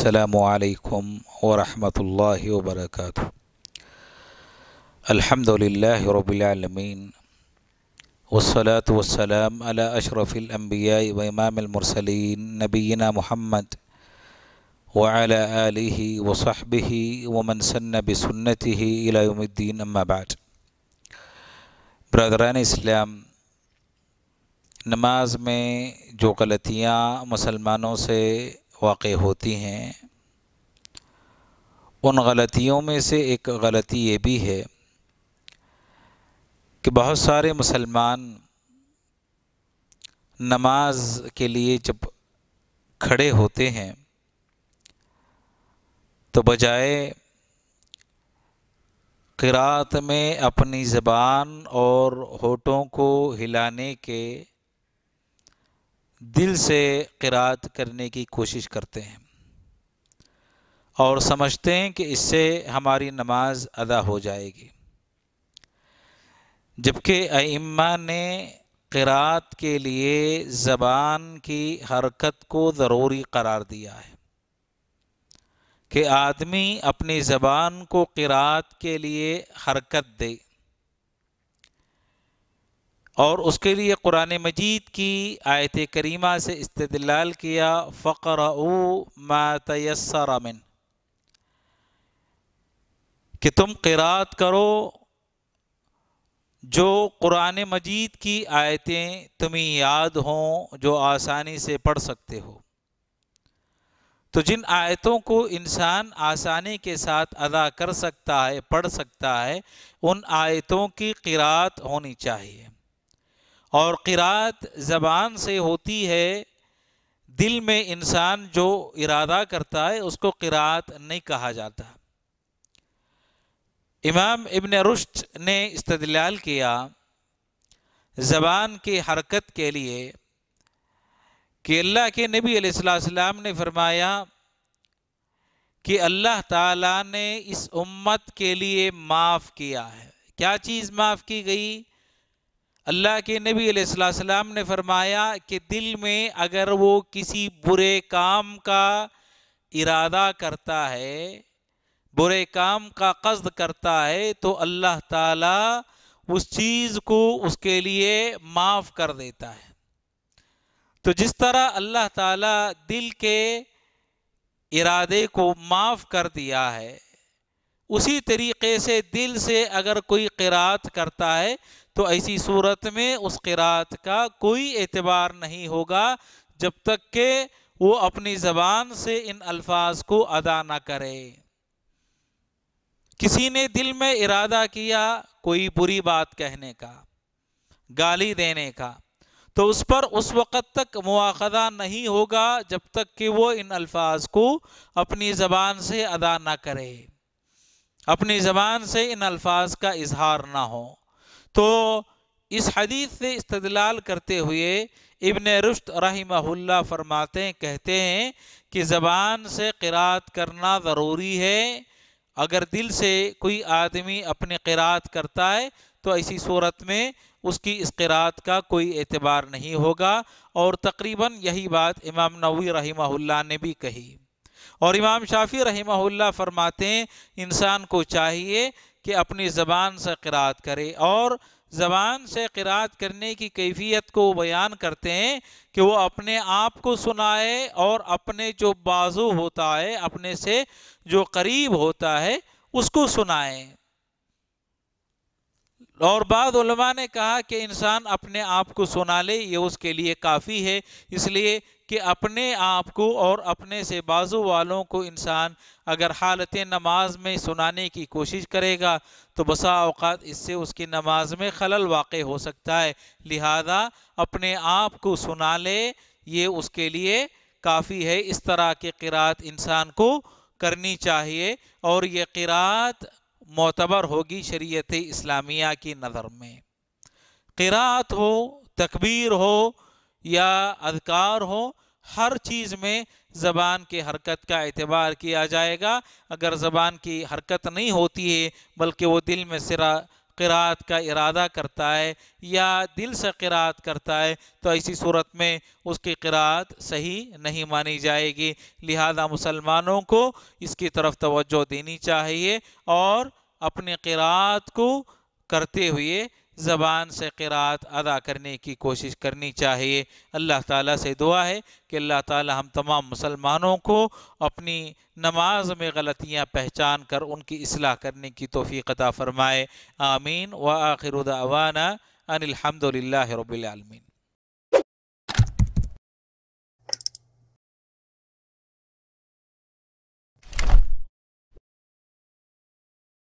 السلام عليكم ورحمة الله وبركاته الحمد لله رب العالمين والصلاة والسلام على أشرف الأنبياء وإمام المرسلين نبينا محمد وعلى آله وصحبه ومن سن بسنته إلى يوم الدين أما بعد برادران اسلام نماز میں جو غلطیاں مسلمانوں سے वाक़ होती हैं उन गलतियों में से एक गलती ये भी है कि बहुत सारे मुसलमान नमाज के लिए जब खड़े होते हैं तो बजाय किरात में अपनी ज़बान और होठों को हिलाने के दिल से किरात करने की कोशिश करते हैं और समझते हैं कि इससे हमारी नमाज अदा हो जाएगी जबकि अम्मा ने किरात के लिए ज़बान की हरकत को ज़रूरी करार दिया है कि आदमी अपनी ज़बान को किरात के लिए हरकत दे और उसके लिए कुरान मजीद की आयत करीमा से इस्तलाल किया फ़कर अमिन कि तुम किरात करो जो कुरान मजीद की आयतें तुम्हें याद हों जो आसानी से पढ़ सकते हो तो जिन आयतों को इंसान आसानी के साथ अदा कर सकता है पढ़ सकता है उन आयतों की किरात होनी चाहिए और क़रात ज़बान से होती है दिल में इंसान जो इरादा करता है उसको किरात नहीं कहा जाता इमाम इबन रुश्त ने इस्तदलाल किया ज़बान की हरकत के लिए कि अल्लाह के नबी अलैहिस्सलाम ने फरमाया कि अल्लाह ताला ने इस उम्मत के लिए माफ़ किया है क्या चीज़ माफ़ की गई अल्लाह के नबी अलैहिस्सलाम ने फरमाया कि दिल में अगर वो किसी बुरे काम का इरादा करता है बुरे काम का कस्द करता है तो अल्लाह ताला उस चीज़ को उसके लिए माफ़ कर देता है तो जिस तरह अल्लाह ताला दिल के इरादे को माफ़ कर दिया है उसी तरीके से दिल से अगर कोई किरात करता है तो ऐसी सूरत में उस किरात का कोई एतबार नहीं होगा जब तक के वो अपनी ज़बान से इन अल्फाज को अदा ना करे किसी ने दिल में इरादा किया कोई बुरी बात कहने का गाली देने का तो उस पर उस वक़्त तक मुआखदा नहीं होगा जब तक कि वो इन अल्फाज को अपनी ज़बान से अदा ना करे अपनी ज़बान से इन अल्फाज का इजहार ना हो तो इस हदीस से इस्तलाल करते हुए इबन रुश्त रहीमहुल्ला फरमाते हैं कहते हैं कि ज़बान से किरात करना ज़रूरी है अगर दिल से कोई आदमी अपने किरात करता है तो ऐसी सूरत में उसकी इस किरात का कोई एतबार नहीं होगा और तकरीबन यही बात इमाम नवी रहीमहुल्ला ने भी कही और इमाम शाफी रहीमहुल्ला फरमाते हैं इंसान को चाहिए कि अपनी ज़बान से किरात करे और ज़बान से किरात करने की कैफियत को बयान करते हैं कि वो अपने आप को सुनाए और अपने जो बाजू होता है अपने से जो करीब होता है उसको सुनाए और बाद ने कहा कि इंसान अपने आप को सुना ले ये उसके लिए काफ़ी है इसलिए कि अपने आप को और अपने से बाजू वालों को इंसान अगर हालत नमाज में सुनाने की कोशिश करेगा तो बसा अवकात इससे उसकी नमाज में खलल वाक़ हो सकता है लिहाजा अपने आप को सुना ले ये उसके लिए काफ़ी है इस तरह के किरात इंसान को करनी चाहिए और ये किरात मोतबर होगी शरीत इस्लामिया की नज़र में किरात हो तकबीर हो या अधिकार हो हर चीज़ में ज़बान के हरकत का एतबार किया जाएगा अगर ज़बान की हरकत नहीं होती है बल्कि वो दिल में सिरा किरात का इरादा करता है या दिल से किरात करता है तो ऐसी सूरत में उसकी किरात सही नहीं मानी जाएगी लिहाजा मुसलमानों को इसकी तरफ तवज्जो देनी चाहिए और अपनी किरात को करते हुए ज़बान से क़रात अदा करने की कोशिश करनी चाहिए अल्लाह ताला से दुआ है कि अल्लाह ताला हम तमाम मुसलमानों को अपनी नमाज में गलतियां पहचान कर उनकी असलाह करने की तोफ़ी अदा फ़रमाए आमीन व आखिर उदावाना अनिलहमदिल्ला रबालमीन